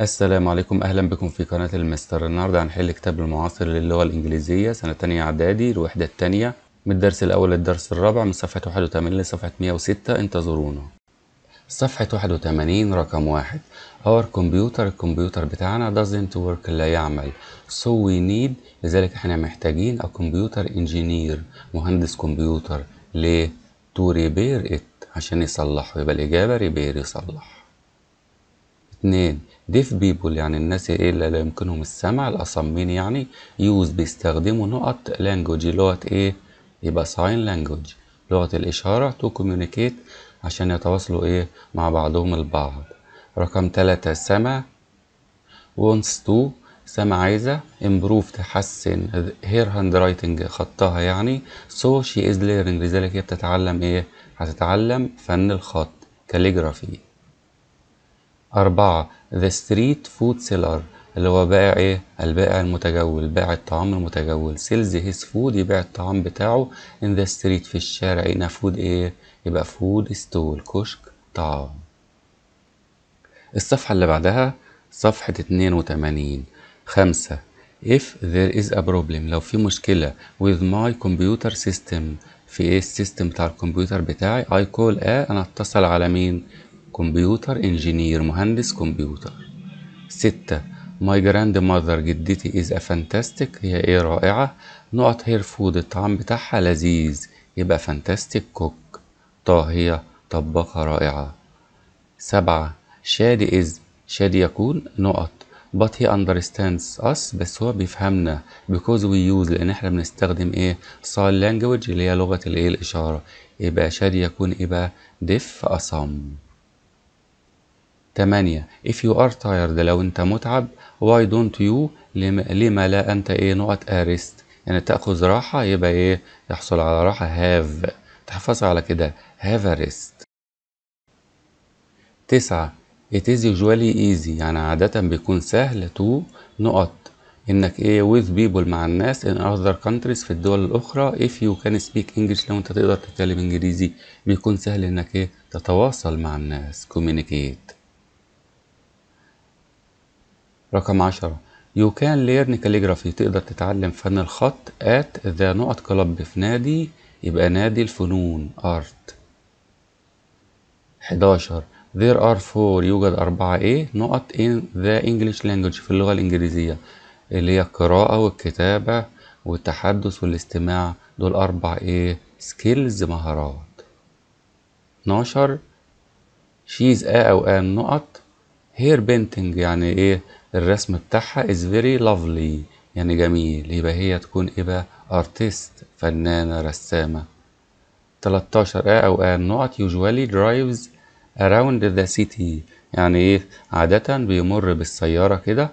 السلام عليكم اهلا بكم في قناة المستر النهاردة هنحل كتاب المعاصر للغة الانجليزية سنة تانية اعدادي الوحدة التانية من الدرس الاول للدرس الرابع من صفحة واحد وتمانين لصفحة مية وستة انتظرونا صفحة واحد وتمانين رقم واحد our computer الكمبيوتر بتاعنا doesn't work لا يعمل so we need لذلك احنا محتاجين a computer engineer مهندس كمبيوتر ليه to repair it عشان يصلحه يبقى الاجابة repair يصلح اتنين ديف بيبول يعني الناس ايه اللي لا يمكنهم السمع الاصمين يعني يوز بيستخدموا نقط لانجوج لغة ايه يبقى ساين لانجوج لغة الاشارة تو كوميونيكيت عشان يتواصلوا ايه مع بعضهم البعض رقم تلاتة سما wants to سما عايزة improve تحسن her handwriting خطها يعني so she is learning لذلك هي بتتعلم ايه هتتعلم فن الخط calligraphy أربعة ذا ستريت فود سيلر اللي هو بائع ايه البائع المتجول بائع الطعام المتجول سيلز هيز فود يبيع الطعام بتاعه ان ذا ستريت في الشارع هنا فود ايه يبقى فود ستول كشك طعام الصفحة اللي بعدها صفحة اتنين وتمانين خمسة if there is a problem لو في مشكلة with my computer system في ايه السيستم بتاع الكمبيوتر بتاعي I call a آه، انا اتصل على مين كمبيوتر انجينير مهندس كمبيوتر ستة ماي جراند ماذر جدتي از فانتاستيك هي ايه رائعة نقط هير فود الطعام بتاعها لذيذ يبقى فانتاستيك كوك طاهية طباخة رائعة سبعة شادي از شادي يكون نقط but he understands us بس هو بيفهمنا because we use لان احنا بنستخدم ايه sign language اللي هي لغة الايه الاشارة يبقى شادي يكون ايه بقى deaf أصم تمانية if you are tired لو انت متعب why don't you لما لا انت ايه نقط rest يعني تاخذ راحه يبقى ايه يحصل على راحه have تحفظ على كده have a rest تسعة it is usually easy يعني عادة بيكون سهل to نقط انك ايه with people مع الناس in other countries في الدول الاخرى if you can speak English لو انت تقدر تتكلم انجليزي بيكون سهل انك ايه تتواصل مع الناس communicate رقم عشرة You can learn calligraphy تقدر تتعلم فن الخط at the نقط كلب في نادي يبقى نادي الفنون art 11 There are four يوجد أربعة إيه نقط in the English language في اللغة الإنجليزية اللي هي القراءة والكتابة والتحدث والاستماع دول أربع إيه سكيلز مهارات 12 شيز أ أو آن نقط هير بينتنج يعني إيه الرسم بتاعها is very lovely يعني جميل يبقى هي تكون ايه بقى artist فنانة رسامة 13 آ آية أو آ آية not usually drives around the city يعني ايه عادة بيمر بالسيارة كده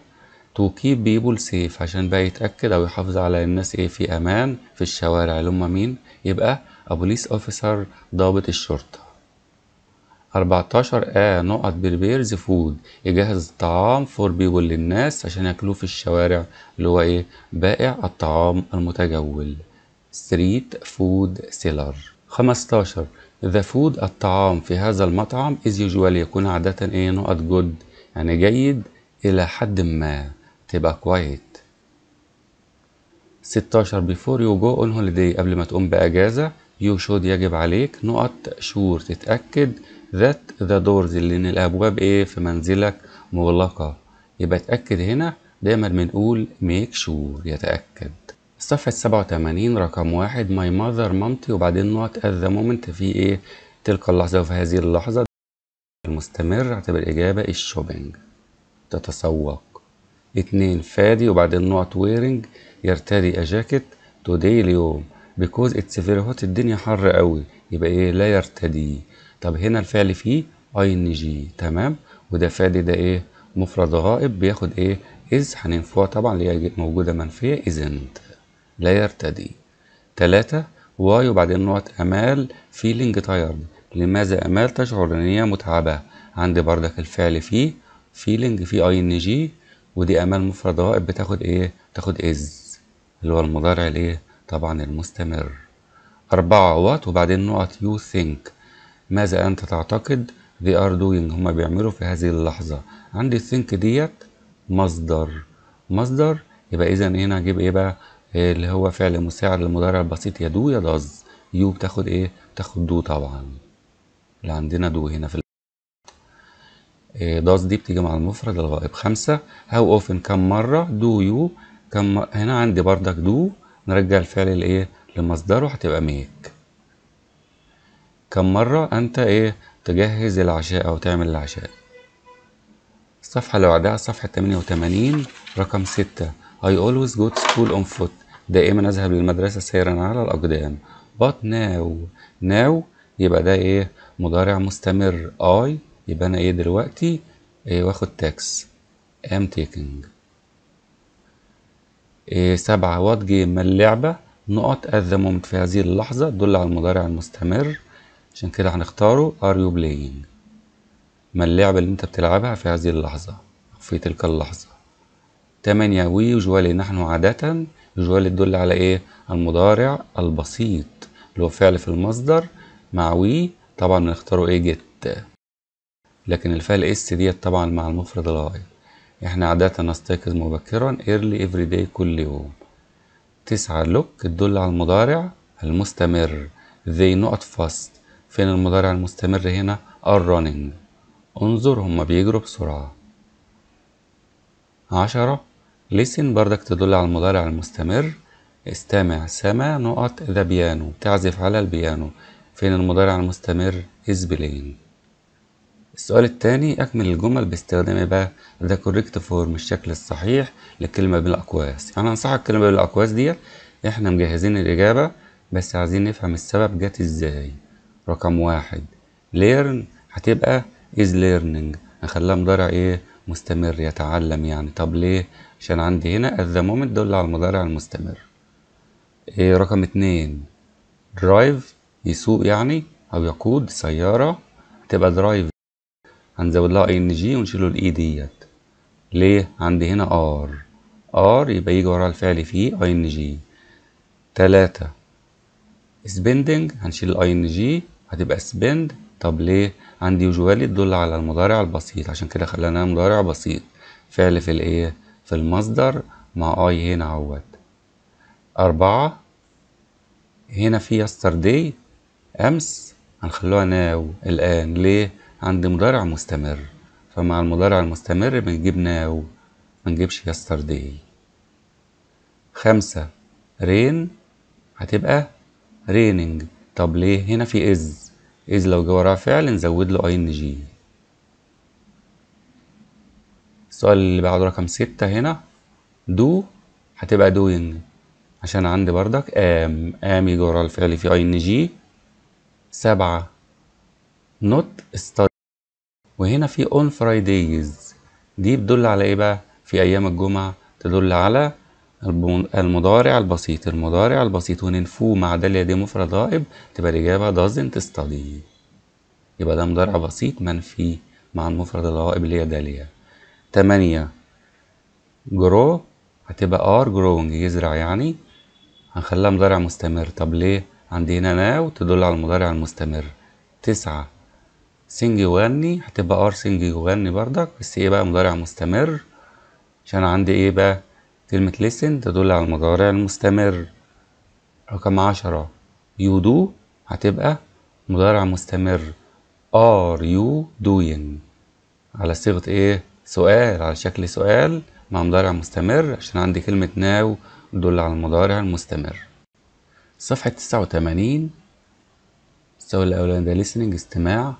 to keep people safe عشان بقى يتأكد أو يحافظ على الناس ايه في أمان في الشوارع اللي هما مين يبقى a police officer ضابط الشرطة 14 آه نقط بريبيرز فود يجهز الطعام فور بيبول للناس عشان ياكلوه في الشوارع اللي هو ايه بائع الطعام المتجول ستريت فود سيلر 15 ذا فود الطعام في هذا المطعم از يوجوال يكون عادة ايه نقط جود يعني جيد الى حد ما تبقى كويت 16 بيفور يو جو اون هوليداي قبل ما تقوم بأجازة يو شود يجب عليك نقط شور تتأكد that the doors ان الأبواب إيه في منزلك مغلقة يبقى اتأكد هنا دايما بنقول make sure يتأكد صفحة 87 رقم واحد my mother مامتي وبعدين not at the moment في إيه تلك اللحظة وفي هذه اللحظة المستمر اعتبر الإجابة الشوبينج تتسوق اتنين فادي وبعدين نوت ويرنج يرتدي أجاكت توداي اليوم بيكوز اتس فيري هوت الدنيا حر قوي يبقى ايه لا يرتديه طب هنا الفعل فيه اي ان جي تمام وده فادي ده ايه مفرد غائب بياخد ايه از هننفوها طبعا اللي هي موجوده منفيه ازنت لا يرتدي تلاتة واي وبعدين نقط امال فيلينج تايرد لماذا امال تشعر ان هي متعبه عندي بردك الفعل فيه فيلينج فيه اي ان جي ودي امال مفرد غائب بتاخد ايه تاخد از اللي هو المضارع الايه طبعا المستمر أربعة وات وبعدين نقط يو ثينك ماذا أنت تعتقد they are doing هما بيعملوا في هذه اللحظة عندي think ديت مصدر مصدر يبقى إذا هنا هجيب إيه بقى اللي هو فعل مساعد للمضارع البسيط يا دو يا داز يو بتاخد إيه بتاخد دو طبعا اللي عندنا دو هنا في إيه، داز دي بتيجي مع المفرد الغائب خمسة هاو اوفن كم مرة دو يو كم هنا عندي بردك دو نرجع الفعل لإيه لمصدره هتبقى ميك كم مرة أنت إيه تجهز العشاء أو تعمل العشاء الصفحة اللي بعدها صفحة 88 رقم 6 I always go to school on foot دائما أذهب للمدرسة سيرا على الأقدام but now now يبقى ده إيه مضارع مستمر I يبقى أنا إيه دلوقتي إيه واخد تاكس am taking إيه سبعة game ما اللعبة نقط at the moment في هذه اللحظة تدل على المضارع المستمر عشان كده هنختاره are you playing ما اللعبة اللي انت بتلعبها في هذه اللحظة في تلك اللحظة تمانية ويجوالي نحن عادة يجوالي تدل على ايه المضارع البسيط اللي هو فعل في المصدر مع وي طبعا بنختاره ايه جت لكن الفعل اس ديت طبعا مع المفرد الغاية احنا عادة نستيقظ مبكرا early every day كل يوم تسعة لوك تدل على المضارع المستمر they not fast فين المضارع المستمر هنا are running انظر هما بيجروا بسرعة عشرة listen بردك تدل على المضارع المستمر استمع سمع نقط ذا بيانو تعزف على البيانو فين المضارع المستمر is playing السؤال التاني أكمل الجمل باستخدام بقى ذا correct form الشكل الصحيح لكلمة بالأقواس أنا يعني أنصحك كلمة بالأقواس ديت إحنا مجهزين الإجابة بس عايزين نفهم السبب جت إزاي رقم واحد ليرن هتبقى از ليرنينج هخليها مضارع ايه مستمر يتعلم يعني طب ليه عشان عندي هنا ذا مومنت دل على المضارع المستمر إيه رقم اتنين درايف يسوق يعني او يقود سيارة هتبقى درايف هنزود لها ان جي ونشيله الاي e ديت ليه عندي هنا ار ار يبقى يجي وراها الفعل فيه ان جي تلاتة سبندنج هنشيل الاي ان جي هتبقى spend طب ليه عندي usually تدل على المضارع البسيط عشان كده خلاناها مضارع بسيط فعل في الايه في المصدر مع اي هنا اهوت أربعة هنا في yesterday أمس هنخلوها ناو الآن ليه عندي مضارع مستمر فمع المضارع المستمر بنجيب ناو منجيبش yesterday خمسة رين هتبقى رينينج طب ليه هنا في از إذ لو جه وراها فعل نزود له أي إن جي السؤال اللي بعده رقم ستة هنا دو هتبقى دوينج عشان عندي بردك قام قام يجي ورا الفعل في أي إن جي سبعة نوت ستادي وهنا في اون فرايدايز دي بتدل على ايه بقى في ايام الجمعه تدل على المضارع البسيط المضارع البسيط وننفوه مع داليا دي مفرد غائب تبقى الإجابة doesn't study يبقى ده مضارع بسيط منفي مع المفرد الغائب اللي هي دالية تمانية grow هتبقى ار جروينج يزرع يعني هنخليها مضارع مستمر طب ليه عندي هنا ناو تدل على المضارع المستمر تسعة سنج يغني هتبقى ار سنج يغني بردك بس ايه بقى مضارع مستمر عشان عندي ايه بقى كلمة listen تدل على المضارع المستمر رقم عشرة you do هتبقى مضارع مستمر are you doing على صيغة ايه سؤال على شكل سؤال مع مضارع مستمر عشان عندي كلمة now تدل على المضارع المستمر صفحة تسعة وتمانين السؤال الأولاني ده listening استماع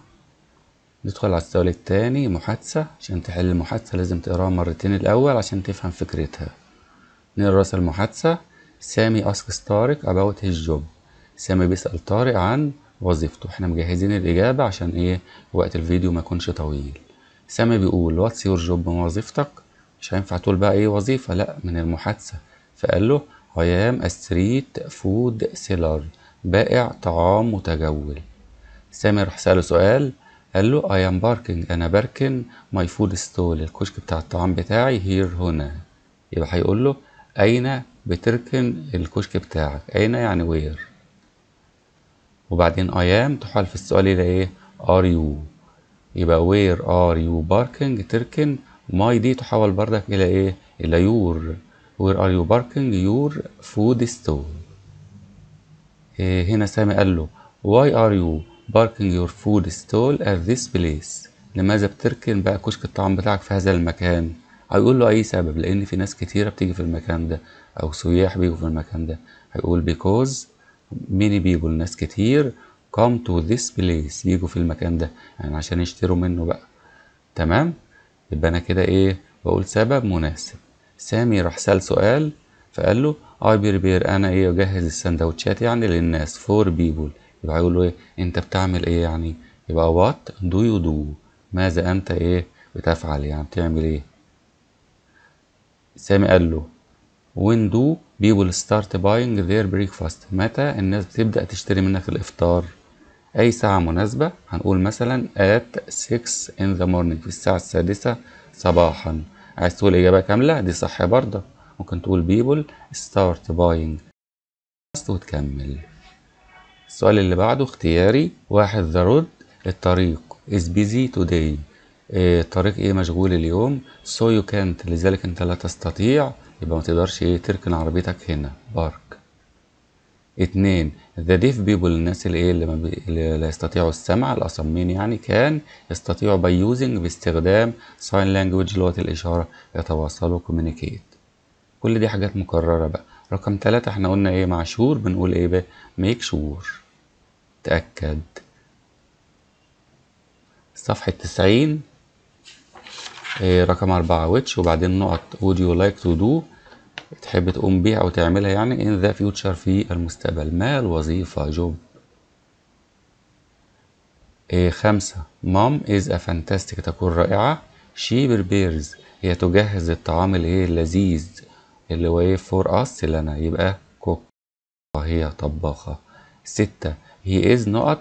ندخل على السؤال التاني محادثة عشان تحل المحادثة لازم تقراها مرتين الأول عشان تفهم فكرتها نقرا المحادثة سامي أسكس طارق about his job سامي بيسأل طارق عن وظيفته احنا مجهزين الإجابة عشان ايه وقت الفيديو ما يكونش طويل سامي بيقول واتس يور جوب وظيفتك مش هينفع تقول بقى ايه وظيفة لا من المحادثة فقال له I am a street food seller بائع طعام متجول سامي راح سأله سؤال قال له I am parking أنا باركن my food stall الكشك بتاع الطعام بتاعي here هنا يبقى هيقول له أين بتركن الكشك بتاعك أين يعني وير وبعدين I am في السؤال إلى إيه are you يبقى where are you باركنج تركن ماي دي تحول بردك إلى إيه إلى your where are you باركنج your food ستور إيه، هنا سامي قال له why are you باركنج your food stall at this place لماذا بتركن بقى كشك الطعام بتاعك في هذا المكان هيقول له اي سبب لان في ناس كتيره بتيجي في المكان ده او سياح بيجوا في المكان ده هيقول بيكوز ميني بيبل ناس كتير كام تو ذيس بليس يجوا في المكان ده يعني عشان يشتروا منه بقى تمام يبقى انا كده ايه بقول سبب مناسب سامي راح سال سؤال فقال له اي بريبير انا ايه اجهز السندوتشات يعني للناس فور بيبول يبقى هيقول له ايه انت بتعمل ايه يعني يبقى وات دو يو دو ماذا انت ايه بتفعل يعني بتعمل ايه سامي قال له when do people start buying their breakfast متى الناس بتبدأ تشتري منك الإفطار أي ساعة مناسبة هنقول مثلا at 6 in the morning في الساعة السادسة صباحا عايز تقول إجابة كاملة دي صح برضه ممكن تقول people start buying وتكمل السؤال اللي بعده اختياري واحد the road الطريق is busy today إيه، طريق ايه مشغول اليوم سو يو كانت لذلك انت لا تستطيع يبقى ما تقدرش ايه تركن عربيتك هنا بارك اتنين ذا ديف بيبل الناس اللي ايه اللي, ما بي... اللي لا يستطيعوا السمع الاصمين يعني كان يستطيعوا باي يوزنج باستخدام ساين لانجوج لغه الاشاره يتواصلوا كوميونيكيت كل دي حاجات مكرره بقى رقم تلاتة احنا قلنا ايه مع شور بنقول ايه بقى ميك شور تاكد صفحه تسعين إيه، رقم أربعة ويتش وبعدين نقط would you like to do تحب تقوم بيها أو تعملها يعني in the future في المستقبل ما الوظيفة job إيه، خمسة mom is a fantastic تكون رائعة she prepares هي تجهز الطعام اللي هي اللذيذ اللي هو ايه فور اس أنا يبقى كوك هي طباخة ستة he is not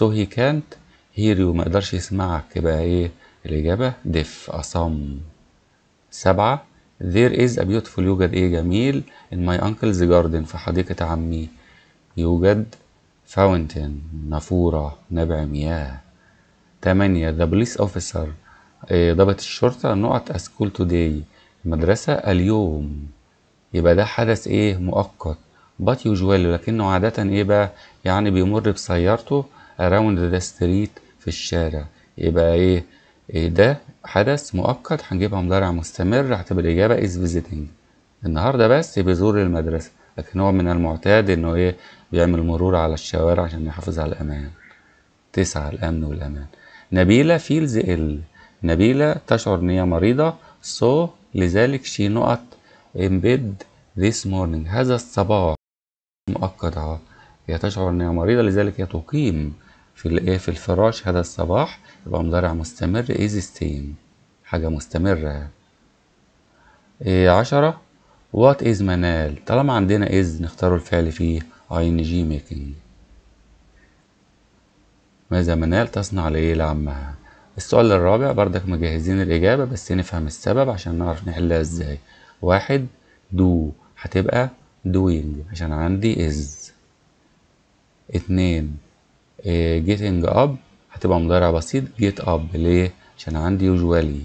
so he can't hear you يقدرش يسمعك يبقى ايه الإجابة ديف أصم سبعة There is a beautiful يوجد إيه جميل in my uncle's garden في حديقة عمي يوجد fountain نافورة نبع مياه تمانية The police officer إيه، ضابط الشرطة نقط a school today المدرسة اليوم يبقى ده حدث إيه مؤقت but usually لكنه عادة إيه بقى يعني بيمر بسيارته around the street في الشارع يبقى إيه إيه ده حدث مؤقت هنجيبها مضارع مستمر هتبقى الإجابة is visiting النهاردة بس بيزور المدرسة لكن هو من المعتاد إنه إيه بيعمل مرور على الشوارع عشان يحافظ على الأمان تسعة الأمن والأمان نبيلة feels ill نبيلة تشعر إن هي مريضة so لذلك she not in bed this morning هذا الصباح مؤقت اه هي تشعر إن هي مريضة لذلك هي تقيم في الايه في الفراش هذا الصباح يبقى مضارع مستمر is staying حاجة مستمرة إيه عشرة وات از منال طالما عندنا از نختار الفعل فيه ing making ماذا منال تصنع لإيه لعمها السؤال الرابع بردك مجهزين الإجابة بس نفهم السبب عشان نعرف نحلها ازاي واحد دو هتبقى doing عشان عندي is اتنين جيتنج إيه، اب هتبقى مضارع بسيط جيت اب ليه عشان عندي يوجوالي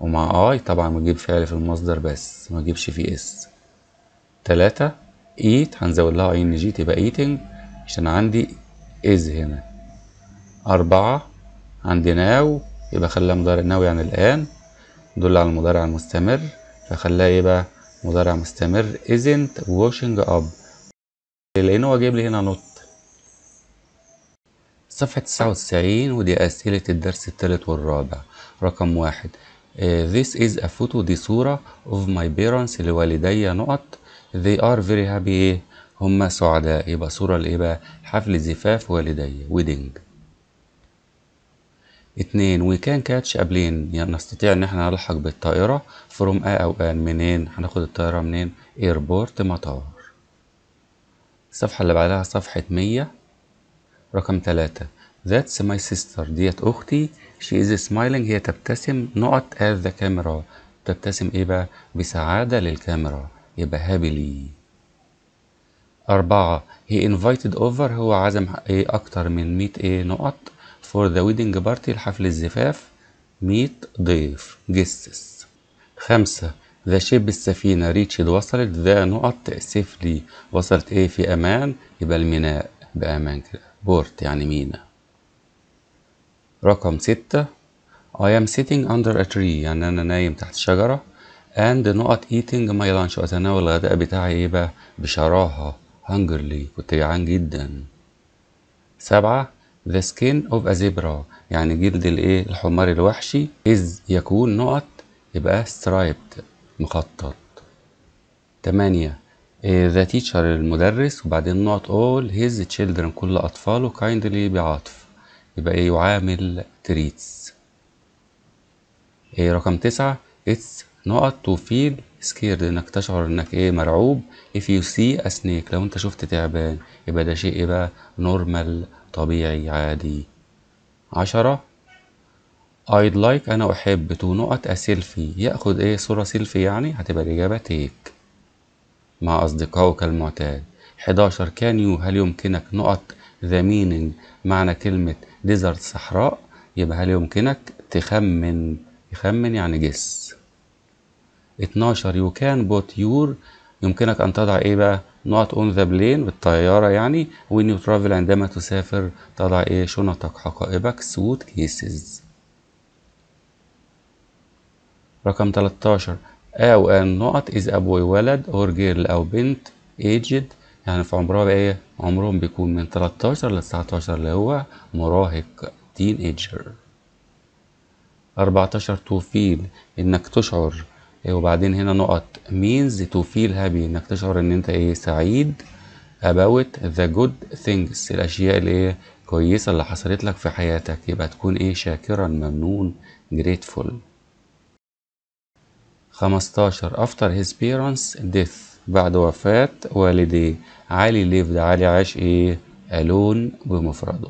ومع اي طبعا بجيب فعل في المصدر بس ما اجيبش فيه اس تلاتة ايت هنزود لها ان جي تبقى ايتنج عشان عندي از هنا أربعة عندي ناو يبقى خليها مضارع ناو يعني الآن دل على المضارع المستمر فخلاها ايه بقى مضارع مستمر isn't washing up لأن هو جايب لي هنا نوت صفحة تسعة وتسعين ودي أسئلة الدرس التالت والرابع رقم واحد uh, This is a photo دي صورة of my parents لوالدي نقط They are very happy إيه؟ هما سعداء يبقى صورة لإيه بقى حفل زفاف والدي wedding اتنين we can catch a plane يعني نستطيع إن احنا نلحق بالطائرة from a أو an منين هناخد الطائرة منين airport مطار الصفحة اللي بعدها صفحة مية رقم ثلاثة That's my sister ديت أختي She is smiling هي تبتسم نقط at the camera تبتسم إيه بقى بسعادة للكاميرا يبقى هابي أربعة he invited over هو عزم إيه أكتر من 100 إيه نقط for the wedding party الحفل الزفاف 100 ضيف guests خمسة ذا شيب السفينة ريتشد وصلت ذا نقط سيفلي وصلت ايه في امان يبقى الميناء بامان كده بورت يعني مينا رقم ستة I am sitting under a tree يعني أنا نايم تحت شجرة and not eating my lunch وأتناول الغداء بتاعي إيه بقى بشراهة hungerly كنت جعان جدا سبعة the skin of a zebra يعني جلد الإيه الحمار الوحشي إذ يكون نقط يبقى striped مخطط تمانية ذا إيه، تيتشر المدرس وبعدين نوت اول هيز تشيلدرن كل اطفاله كايندلي بعاطف يبقى ايه يعامل تريتس ايه رقم تسعة اتس نقط تو فيل سكيرد انك تشعر انك ايه مرعوب if you see a snake لو انت شفت تعبان يبقى ده شيء ايه بقى نورمال طبيعي عادي عشرة I'd like أنا أحب تو نقط a selfie ياخد إيه صورة سيلفي يعني هتبقى الإجابة take مع أصدقائك المعتاد 11 كان هل يمكنك نقط ذا مينينج معنى كلمة ديزرت صحراء يبقى هل يمكنك تخمن يخمن يعني جس 12 يو كان بوت يور يمكنك أن تضع إيه بقى نقط أون ذا بلين بالطيارة يعني وين يو ترافل عندما تسافر تضع إيه شنطك حقائبك سوت كيسز رقم 13 أو أن نقط إذ أبوي ولد أور جيرل أو بنت ايجد يعني في عمرها بقى إيه؟ عمرهم بيكون من 13 ل 19 اللي هو مراهق تين ايجر 14 تو فيل إنك تشعر إيه وبعدين هنا نقط means to feel happy إنك تشعر إن أنت إيه سعيد about the good things الأشياء اللي إيه كويسة اللي حصلت لك في حياتك يبقى تكون إيه شاكرا ممنون grateful خمستاشر after his parents death بعد وفاة والديه علي lived علي عاش ايه alone بمفرده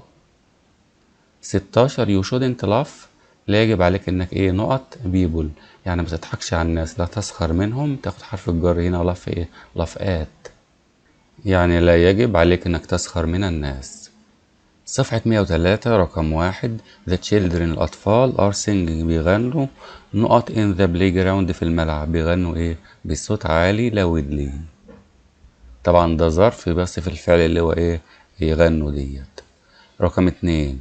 ستاشر you shouldn't laugh لا يجب عليك انك ايه نقط people يعني ما تضحكش على الناس لا تسخر منهم تاخد حرف الجر هنا لف ايه لفقات يعني لا يجب عليك انك تسخر من الناس صفحة 103 رقم واحد The Children الأطفال are singing بيغنوا نقط in the playground في الملعب بيغنوا إيه؟ بصوت عالي loudly طبعا ده ظرف بس في الفعل اللي هو إيه؟ يغنوا ديت رقم اتنين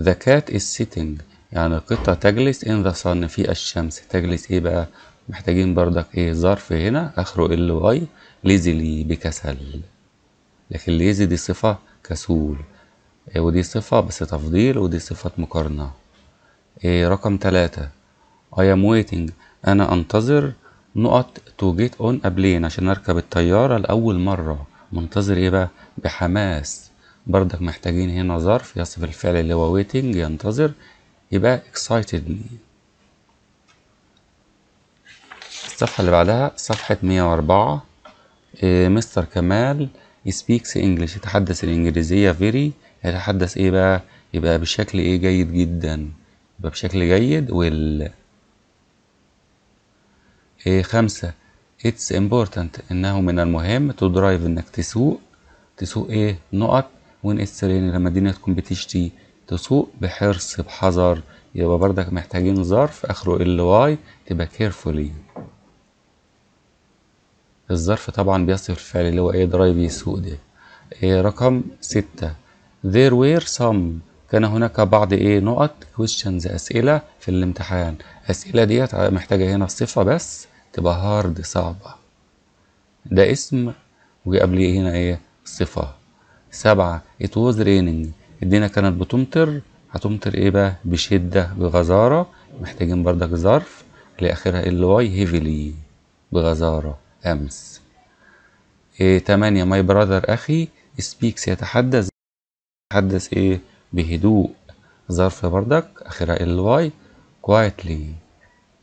The cat is sitting يعني القطة تجلس in the sun في الشمس تجلس إيه بقى؟ محتاجين بردك إيه ظرف هنا آخره ال واي ليزلي بكسل لكن ليزي دي صفة كسول إيه، ودي صفة بس تفضيل ودي صفة مقارنة إيه، رقم تلاتة I am waiting أنا أنتظر نقط to get on قبلين عشان أركب الطيارة لأول مرة منتظر إيه بقى بحماس بردك محتاجين هنا ظرف يصف الفعل اللي هو waiting ينتظر يبقى excited الصفحة اللي بعدها صفحة 104 مستر إيه، كمال speaks English يتحدث الإنجليزية very هيتحدث ايه بقى يبقى بشكل ايه جيد جدا يبقى بشكل جيد وال ايه خمسة it's important انه من المهم to drive انك تسوق تسوق ايه نقط وان it's لما الدنيا تكون بتشتي تسوق بحرص بحذر يبقى بردك محتاجين ظرف اخره ال واي تبقى كيرفولي الظرف طبعا بيصف الفعل اللي هو ايه درايف يسوق ده إيه رقم ستة there were some كان هناك بعض ايه نقط questions اسئله في الامتحان الاسئله ديت محتاجه هنا صفه بس تبقى هارد صعبه ده اسم وجي ايه هنا ايه صفه سبعة it was raining الدنيا كانت بتمطر هتمطر ايه بقى بشده بغزاره محتاجين بردك ظرف اللي الواي واي heavily بغزاره امس إيه تمانية my brother اخي speaks يتحدث تحدث ايه بهدوء ظرف بردك اخرها الواي آية quietly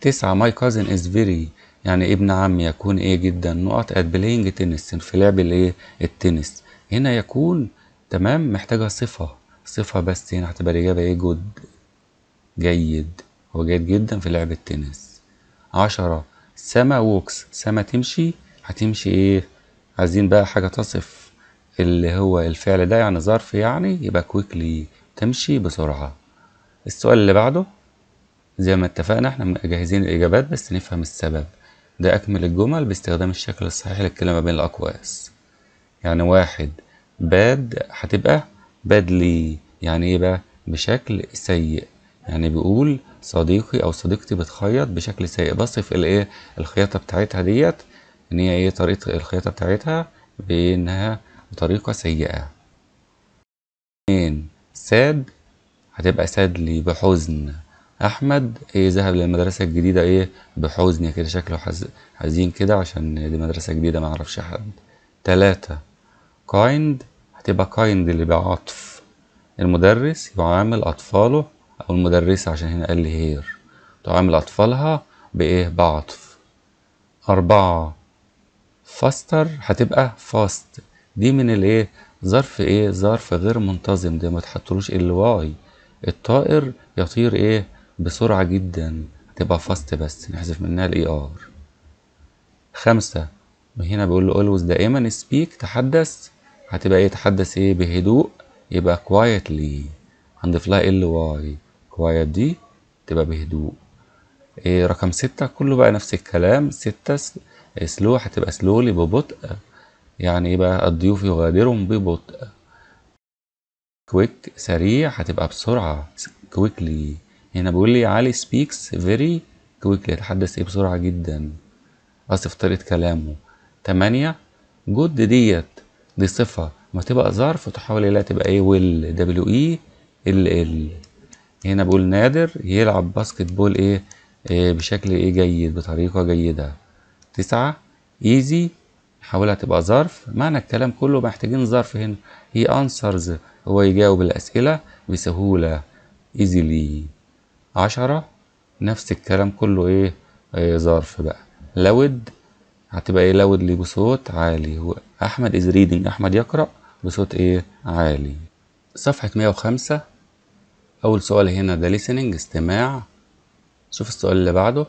تسعة my cousin is very يعني ابن عمي يكون ايه جدا نقط at playing tennis في لعب الايه التنس هنا يكون تمام محتاجة صفة صفة بس هنا هتبقى الإجابة ايه جود جيد هو جيد جدا في لعب التنس عشرة سما ووكس سما تمشي هتمشي ايه عايزين بقى حاجة تصف اللي هو الفعل ده يعني ظرف يعني يبقى كويكلي تمشي بسرعة السؤال اللي بعده زي ما اتفقنا احنا جاهزين الإجابات بس نفهم السبب ده أكمل الجمل باستخدام الشكل الصحيح للكلمة بين الأقواس يعني واحد باد هتبقى بادلي يعني ايه بقى بشكل سيء يعني بيقول صديقي او صديقتي بتخيط بشكل سيء بصف الايه الخياطه بتاعتها ديت ان هي ايه طريقه الخياطه بتاعتها بانها بطريقة سيئة اتنين ساد هتبقى ساد لي بحزن احمد ايه ذهب للمدرسه الجديده ايه بحزن كده شكله حز... حزين كده عشان دي مدرسه جديده ما حد تلاتة كايند هتبقى كايند اللي بعطف المدرس يعامل اطفاله او المدرسه عشان هنا قال لي هير تعامل اطفالها بايه بعطف أربعة فاستر هتبقى فاست دي من الايه ظرف ايه ظرف غير منتظم ده ما تحطلوش الواي الطائر يطير ايه بسرعة جدا تبقى فاست بس نحذف منها الاي ار خمسة وهنا بيقول له always دائما سبيك تحدث هتبقى ايه تحدث ايه بهدوء يبقى quietly هنضيف لها ال واي quiet دي تبقى بهدوء إيه رقم ستة كله بقى نفس الكلام ستة سلو إيه، هتبقى سلولي ببطء يعني ايه بقى الضيوف يغادرهم ببطء كويك سريع هتبقى بسرعة كويكلي هنا بيقول لي علي سبيكس فيري كويكلي يتحدث ايه بسرعة جدا قصدي في طريقة كلامه تمانية جود ديت دي صفة ما تبقى ظرف تحاول الى تبقى ايه ويل دبليو اي ال ال هنا بيقول نادر يلعب باسكت بول ايه, إيه بشكل ايه جيد بطريقة جيدة تسعة ايزي حولها تبقى ظرف معنى الكلام كله محتاجين ظرف هنا هي انسرز هو يجاوب الاسئله بسهوله ايزيلي عشرة نفس الكلام كله إيه؟, ايه ظرف بقى لود هتبقى ايه لود لي بصوت عالي هو احمد از ريدنج احمد يقرا بصوت ايه عالي صفحه 105 اول سؤال هنا ده listening استماع شوف السؤال اللي بعده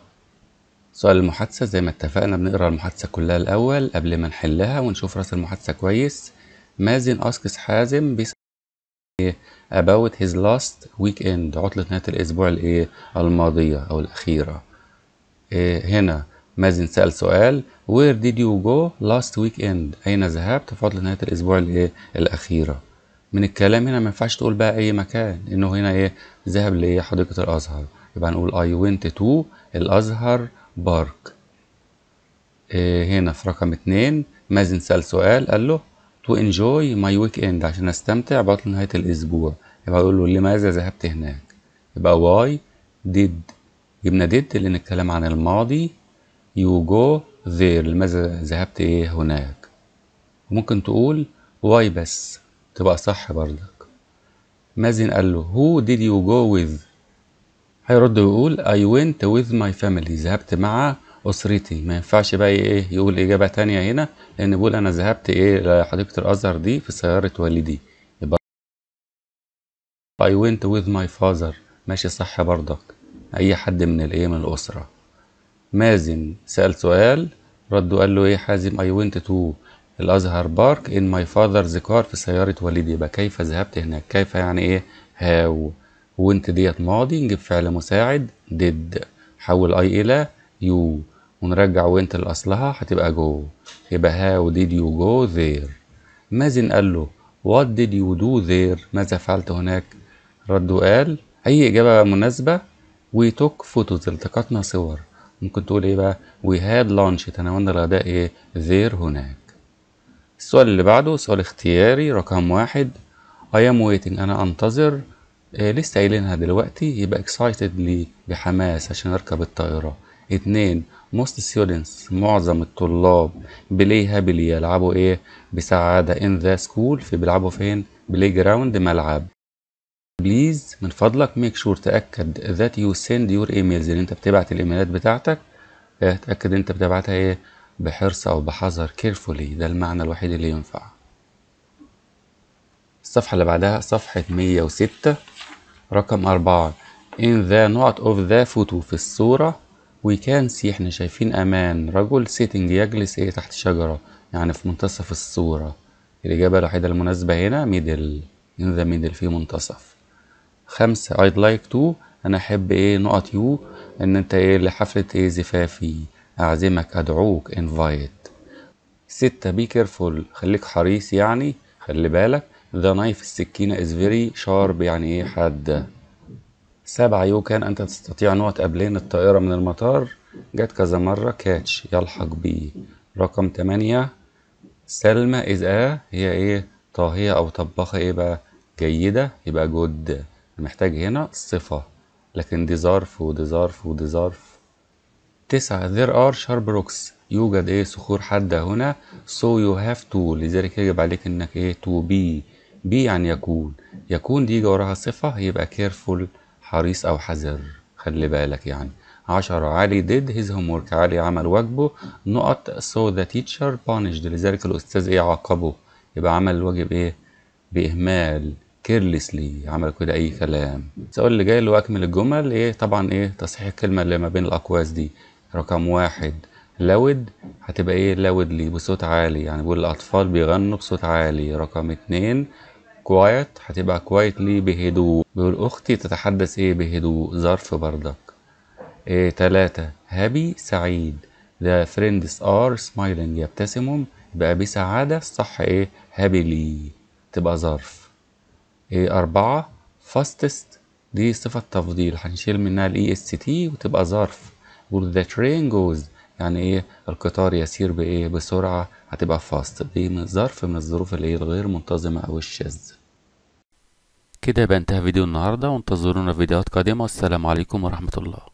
سؤال المحادثة زي ما اتفقنا بنقرا المحادثة كلها الأول قبل ما نحلها ونشوف رأس المحادثة كويس مازن أسكس حازم بيسأل about his last weekend عطلة نهاية الأسبوع الإيه الماضية أو الأخيرة إيه هنا مازن سأل سؤال where did you go last weekend أين ذهبت في عطلة نهاية الأسبوع الإيه الأخيرة من الكلام هنا ما ينفعش تقول بقى أي مكان إنه هنا إيه ذهب لحديقة الأزهر يبقى نقول I went to الأزهر بارك إيه هنا في رقم اتنين مازن سأل سؤال قال له تو انجوي ماي ويك اند عشان استمتع بعطل نهاية الأسبوع يبقى أقول له لماذا ذهبت هناك يبقى واي ديد جبنا ديد لأن الكلام عن الماضي يو جو ذير لماذا ذهبت ايه هناك وممكن تقول واي بس تبقى صح بردك مازن قال له who did you go with هيرد ويقول I went with my family ذهبت مع أسرتي ما ينفعش بقى إيه يقول إجابة تانية هنا لأن بيقول أنا ذهبت إيه لحديقة الأزهر دي في سيارة والدي يبقى I went with my father ماشي صح برضك أي حد من الإيه من الأسرة مازن سأل سؤال رد وقال له إيه حازم I went to الأزهر بارك in my father's car في سيارة والدي يبقى كيف ذهبت هناك كيف يعني إيه هاو وانت ديت ماضي نجيب فعل مساعد did حول اي الى يو ونرجع وانت لاصلها هتبقى جو يبقى هاو ديد يو جو ذير مازن قال له وات ديد يو دو ذير ماذا فعلت هناك رد وقال اي اجابه مناسبه وي توك فوتوز التقطنا صور ممكن تقول ايه بقى وي هاد لانش تناولنا الغداء ايه ذير هناك السؤال اللي بعده سؤال اختياري رقم واحد I am waiting أنا أنتظر آه، لسه قايلينها دلوقتي يبقى excited بحماس عشان اركب الطائره اتنين most students معظم الطلاب بلاي هابلي يلعبوا ايه بسعادة in the school في بيلعبوا فين بلاي جراوند ملعب بليز من فضلك ميك sure تأكد that you send your emails اللي يعني انت بتبعت الايميلات بتاعتك اتاكد آه، انت بتبعتها ايه بحرص او بحذر carefully ده المعنى الوحيد اللي ينفع الصفحة اللي بعدها صفحة 106 رقم أربعة in the not of the photo في الصورة we can see احنا شايفين أمان رجل sitting يجلس ايه تحت شجرة يعني في منتصف الصورة الإجابة الوحيدة المناسبة هنا middle in the middle في منتصف خمسة I'd like to أنا أحب ايه نقط يو إن أنت ايه لحفلة ايه زفافي أعزمك أدعوك invite ستة be careful خليك حريص يعني خلي بالك ذا نايف السكينة is very sharp يعني ايه حادة سبعة يمكن أنت تستطيع نوع تقابلين الطائرة من المطار جت كذا مرة كاتش يلحق بيه رقم تمانية سلمى إز آه هي ايه طاهية أو طباخة ايه بقى جيدة يبقى جود محتاج هنا صفة لكن دي ظرف ودي ظرف ودي ظرف تسعة there are sharp rocks يوجد ايه صخور حادة هنا so you have to لذلك يجب عليك انك ايه to be بي يعني يكون يكون دي يجي وراها صفة يبقى كيرفول حريص أو حذر خلي بالك يعني عشرة علي did his homework علي عمل واجبه نقط so the teacher punished لذلك الأستاذ إيه عاقبه يبقى عمل الواجب إيه بإهمال carelessly عمل كده أي كلام السؤال اللي جاي اللي هو أكمل الجمل إيه طبعا إيه تصحيح الكلمة اللي ما بين الأقواس دي رقم واحد لاود هتبقى إيه لاودلي بصوت عالي يعني بيقول الأطفال بيغنوا بصوت عالي رقم اتنين quiet هتبقى quietly بهدوء بيقول أختي تتحدث إيه بهدوء ظرف بردك إيه تلاتة هابي سعيد The friends are smiling يبتسمهم يبقى بسعادة الصح إيه happily تبقى ظرف إيه أربعة fastest دي صفة تفضيل هنشيل منها ال EST وتبقى ظرف يقول the train goes يعني ايه القطار يسير بايه بسرعة هتبقى فاست دي من ظرف من الظروف اللي هي الغير منتظمة او الشاذة كده بنتهي فيديو النهاردة وانتظرونا في فيديوهات قادمة والسلام عليكم ورحمة الله